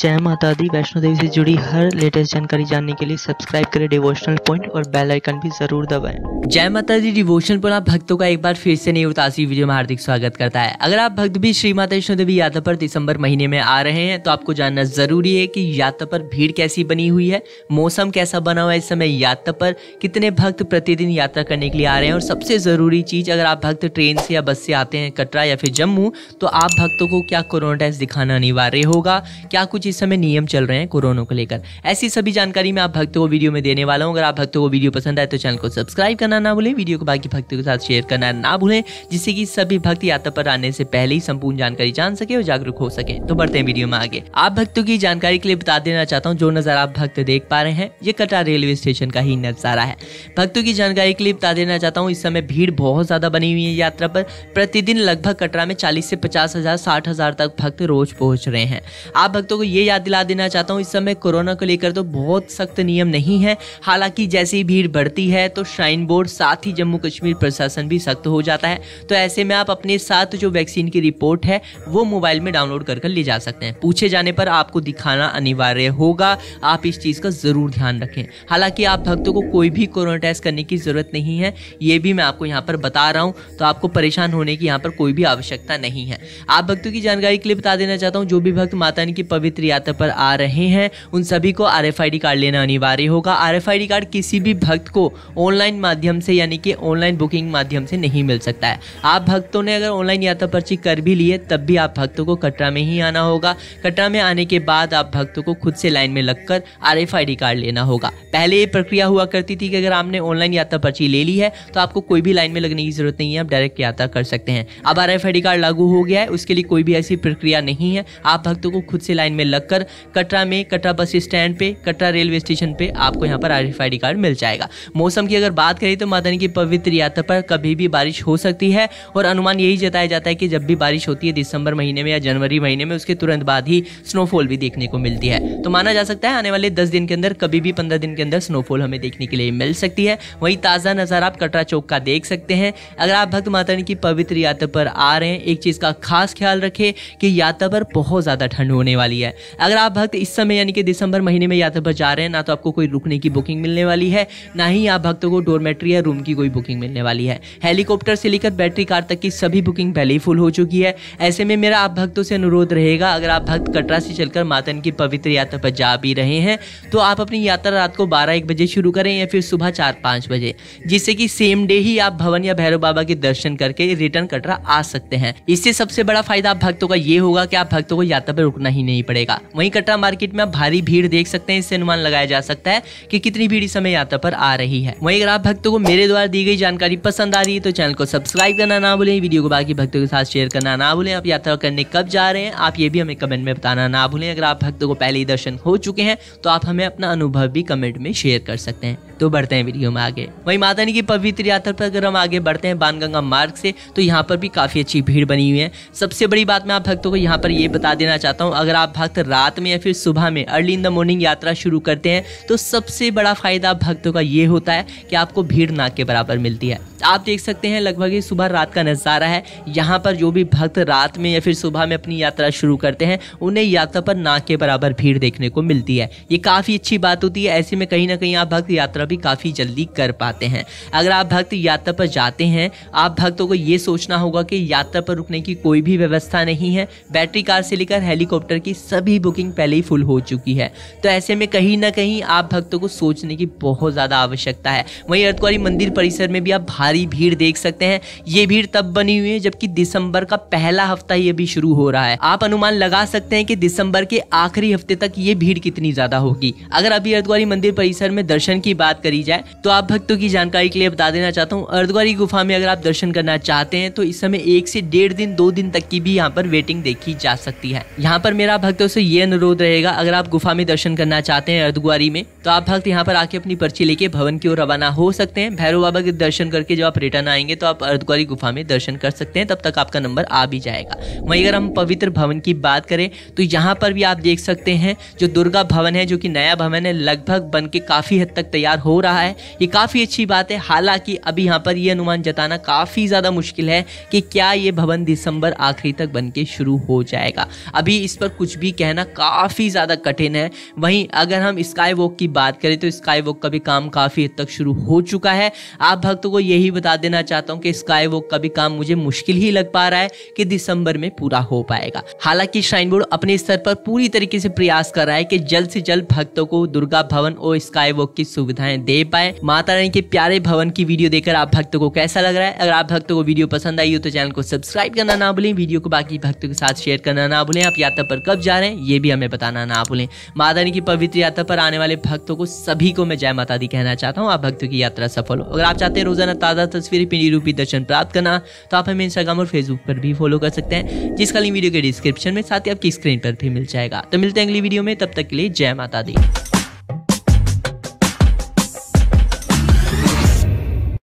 जय माता दी वैष्णो देवी से जुड़ी हर लेटेस्ट जानकारी जानने के लिए सब्सक्राइब करें डिवोशनल पॉइंट और बेल आइकन भी जरूर दबाएं। जय माता दी डिवोशनल पर आप भक्तों का एक बार फिर से नई उतासी वीडियो में हार्दिक स्वागत करता है अगर आप भक्त भी श्री माता वैष्णो देवी यात्रा पर दिसंबर महीने में आ रहे हैं तो आपको जानना जरूरी है की यात्रा पर भीड़ कैसी बनी हुई है मौसम कैसा बना हुआ है इस समय यात्रा पर कितने भक्त प्रतिदिन यात्रा करने के लिए आ रहे हैं और सबसे जरूरी चीज अगर आप भक्त ट्रेन से या बस से आते हैं कटरा या फिर जम्मू तो आप भक्तों को क्या कोरोना टेस्ट दिखाना अनिवार्य होगा क्या कुछ कुछ इस समय नियम चल रहे हैं कोरोना को लेकर ऐसी सभी जानकारी मैं आप भक्तों को वीडियो में देने वाला हूँ अगर आप भक्तों को वीडियो पसंद आए तो चैनल को सब्सक्राइब करना ना भूलें वीडियो को बाकी भक्तों के साथ शेयर करना ना भूलें जिससे कि सभी भक्त यात्रा पर आने से पहले ही संपूर्ण जानकारी जान सके और जागरूक हो सके तो बढ़ते हैं वीडियो में आगे आप भक्तों की जानकारी के लिए बता देना चाहता हूँ जो नजर आप भक्त देख पा रहे हैं ये कटरा रेलवे स्टेशन का ही नजारा है भक्तों की जानकारी के लिए बता देना चाहता हूँ इस समय भीड़ बहुत ज्यादा बनी हुई है यात्रा पर प्रतिदिन लगभग कटरा में चालीस से पचास हजार साठ हजार तक भक्त रोज पहुंच रहे हैं आप भक्तों को को ये याद दिला देना चाहता हूँ इस समय कोरोना को लेकर तो बहुत सख्त नियम नहीं है हालांकि जैसे ही भीड़ बढ़ती है तो श्राइन बोर्ड साथ ही जम्मू कश्मीर प्रशासन भी सख्त हो जाता है तो ऐसे में आप अपने साथ जो वैक्सीन की रिपोर्ट है वो मोबाइल में डाउनलोड कर ले जा सकते हैं पूछे जाने पर आपको दिखाना अनिवार्य होगा आप इस चीज़ का ज़रूर ध्यान रखें हालांकि आप भक्तों को कोई भी कोरोना टेस्ट करने की ज़रूरत नहीं है ये भी मैं आपको यहाँ पर बता रहा हूँ तो आपको परेशान होने की यहाँ पर कोई भी आवश्यकता नहीं है आप भक्तों की जानकारी के लिए बता देना चाहता हूँ जो भी भक्त माता रानी की पवित्र पवित्र यात्रा पर आ रहे हैं उन सभी को आर कार्ड लेना अनिवार्य होगा आर कार्ड किसी भी भक्त को ऑनलाइन माध्यम से यानी कि ऑनलाइन बुकिंग माध्यम से नहीं मिल सकता है आप भक्तों ने अगर ऑनलाइन यात्रा पर्ची कर भी लिए तब भी आप भक्तों को कटरा में ही आना होगा कटरा में आने के बाद आप भक्तों को खुद से लाइन में लगकर आर कार्ड लेना होगा पहले ये प्रक्रिया हुआ करती थी कि अगर आपने ऑनलाइन यात्रा पर्ची ले ली है तो आपको कोई भी लाइन में लगने की जरूरत नहीं है आप डायरेक्ट यात्रा कर सकते हैं अब आर कार्ड लागू हो गया है उसके लिए कोई भी ऐसी प्रक्रिया नहीं है आप भक्तों को खुद से लाइन में में लगकर कटरा में कटरा बस स्टैंड पे कटरा रेलवे स्टेशन पे आपको यहाँ पर आर कार्ड मिल जाएगा मौसम की अगर बात करें तो माता की पवित्र यात्रा पर कभी भी बारिश हो सकती है और अनुमान यही जताया जाता है कि जब भी बारिश होती है दिसंबर महीने में या जनवरी महीने में उसके तुरंत बाद ही स्नोफॉल भी देखने को मिलती है तो माना जा सकता है आने वाले दस दिन के अंदर कभी भी पंद्रह दिन के अंदर स्नोफॉल हमें देखने के लिए मिल सकती है वही ताज़ा नज़ारा आप कटरा चौक का देख सकते हैं अगर आप भक्त माता की पवित्र यात्रा पर आ रहे हैं एक चीज़ का खास ख्याल रखें कि यात्रा पर बहुत ज़्यादा ठंड होने वाली है है अगर आप भक्त इस समय यानी कि दिसंबर महीने में यात्रा पर जा रहे हैं ना तो आपको कोई रुकने की बुकिंग मिलने वाली है ना ही आप भक्तों को डोरमेट्री या रूम की कोई बुकिंग मिलने वाली है हेलीकॉप्टर से लेकर बैटरी कार तक की सभी बुकिंग पहले ही फुल हो चुकी है ऐसे में मेरा आप भक्तों से अनुरोध रहेगा अगर आप भक्त कटरा से चलकर मातन की पवित्र यात्रा पर जा भी रहे हैं तो आप अपनी यात्रा रात को बारह एक बजे शुरू करें या फिर सुबह चार पाँच बजे जिससे कि सेम डे ही आप भवन या भैरव बाबा के दर्शन करके रिटर्न कटरा आ सकते हैं इससे सबसे बड़ा फायदा आप भक्तों का ये होगा कि आप भक्तों को यात्रा पर रुकना ही नहीं पड़ेगा पड़ेगा वहीं कटरा मार्केट में आप भारी भीड़ देख सकते हैं इससे अनुमान लगाया जा सकता है कि कितनी भीड़ इस समय यात्रा पर आ रही है वहीं अगर आप भक्तों को मेरे द्वारा दी गई जानकारी पसंद आ रही है तो चैनल को सब्सक्राइब करना ना भूलें वीडियो को बाकी भक्तों के साथ शेयर करना ना भूलें आप यात्रा करने कब जा रहे हैं आप ये भी हमें कमेंट में बताना ना भूलें अगर आप भक्तों को पहले ही दर्शन हो चुके हैं तो आप हमें अपना अनुभव भी कमेंट में शेयर कर सकते हैं तो बढ़ते हैं वीडियो में आगे वही माता रानी की पवित्र यात्रा पर अगर हम आगे बढ़ते हैं बानगंगा मार्ग से तो यहाँ पर भी काफी अच्छी भीड़ बनी हुई है सबसे बड़ी बात मैं आप भक्तों को यहाँ पर ये बता देना चाहता हूँ अगर आप भक्त साथ रात में या फिर सुबह में अर्ली इन द मॉर्निंग यात्रा शुरू करते हैं तो सबसे बड़ा फ़ायदा भक्तों का ये होता है कि आपको भीड़ ना के बराबर मिलती है आप देख सकते हैं लगभग ही सुबह रात का नज़ारा है यहाँ पर जो भी भक्त रात में या फिर सुबह में अपनी यात्रा शुरू करते हैं उन्हें यात्रा पर ना के बराबर भीड़ देखने को मिलती है ये काफ़ी अच्छी बात होती है ऐसे में कहीं ना कहीं आप भक्त यात्रा भी काफ़ी जल्दी कर पाते हैं अगर आप भक्त यात्रा पर जाते हैं आप भक्तों को ये सोचना होगा कि यात्रा पर रुकने की कोई भी व्यवस्था नहीं है बैटरी कार से लेकर हेलीकॉप्टर की सब सभी बुकिंग पहले ही फुल हो चुकी है तो ऐसे में कहीं ना कहीं आप भक्तों को सोचने की बहुत ज़्यादा आवश्यकता है वहीं अर्थकुआरी मंदिर परिसर में भी आप भारी भीड़ देख सकते हैं ये भीड़ तब बनी हुई है जबकि दिसंबर का पहला हफ्ता ही अभी शुरू हो रहा है आप अनुमान लगा सकते हैं कि दिसंबर के आखिरी हफ्ते तक ये भीड़ कितनी ज़्यादा होगी अगर अभी अर्थकुआरी मंदिर परिसर में दर्शन की बात करी जाए तो आप भक्तों की जानकारी के लिए बता देना चाहता हूँ अर्थगुआरी गुफा में अगर आप दर्शन करना चाहते हैं तो इस समय एक से डेढ़ दिन दो दिन तक की भी यहाँ पर वेटिंग देखी जा सकती है यहाँ पर मेरा भक्तों दोस्तों ये अनुरोध रहेगा अगर आप गुफा में दर्शन करना चाहते हैं अर्धगुआरी में तो आप भक्त यहाँ पर आके अपनी पर्ची लेके भवन की ओर रवाना हो सकते हैं भैरव बाबा के दर्शन करके जब आप रिटर्न आएंगे तो आप अर्धगुआरी गुफा में दर्शन कर सकते हैं तब तक आपका नंबर आ भी जाएगा वहीं अगर हम पवित्र भवन की बात करें तो यहाँ पर भी आप देख सकते हैं जो दुर्गा भवन है जो कि नया भवन है लगभग बन के काफ़ी हद तक तैयार हो रहा है ये काफ़ी अच्छी बात है हालांकि अभी यहाँ पर यह अनुमान जताना काफ़ी ज़्यादा मुश्किल है कि क्या ये भवन दिसंबर आखिरी तक बन के शुरू हो जाएगा अभी इस पर कुछ भी कहना काफ़ी ज़्यादा कठिन है वहीं अगर हम स्काई वॉक की बात करें तो स्काई वॉक का भी काम काफ़ी हद तक शुरू हो चुका है आप भक्तों को यही बता देना चाहता हूँ कि स्काई वॉक का भी काम मुझे मुश्किल ही लग पा रहा है कि दिसंबर में पूरा हो पाएगा हालांकि श्राइन बोर्ड अपने स्तर पर पूरी तरीके से प्रयास कर रहा है कि जल्द से जल्द भक्तों को दुर्गा भवन और स्काई वॉक की सुविधाएं दे पाए माता रानी के प्यारे भवन की वीडियो देखकर आप भक्तों को कैसा लग रहा है अगर आप भक्तों को वीडियो पसंद आई हो तो चैनल को सब्सक्राइब करना ना भूलें वीडियो को बाकी भक्तों के साथ शेयर करना ना भूलें आप यात्रा पर कब जा रहे रहे हैं ये भी हमें बताना ना भूलें माता रानी की पवित्र यात्रा पर आने वाले भक्तों को सभी को मैं जय माता दी कहना चाहता हूँ आप भक्तों की यात्रा सफल हो अगर आप चाहते हैं रोजाना ताज़ा तस्वीरें पीढ़ी रूपी दर्शन प्राप्त करना तो आप हमें इंस्टाग्राम और फेसबुक पर भी फॉलो कर सकते हैं जिसका लिंक वीडियो के डिस्क्रिप्शन में साथ ही आपकी स्क्रीन पर भी मिल जाएगा तो मिलते हैं अगली वीडियो में तब तक के लिए जय माता दी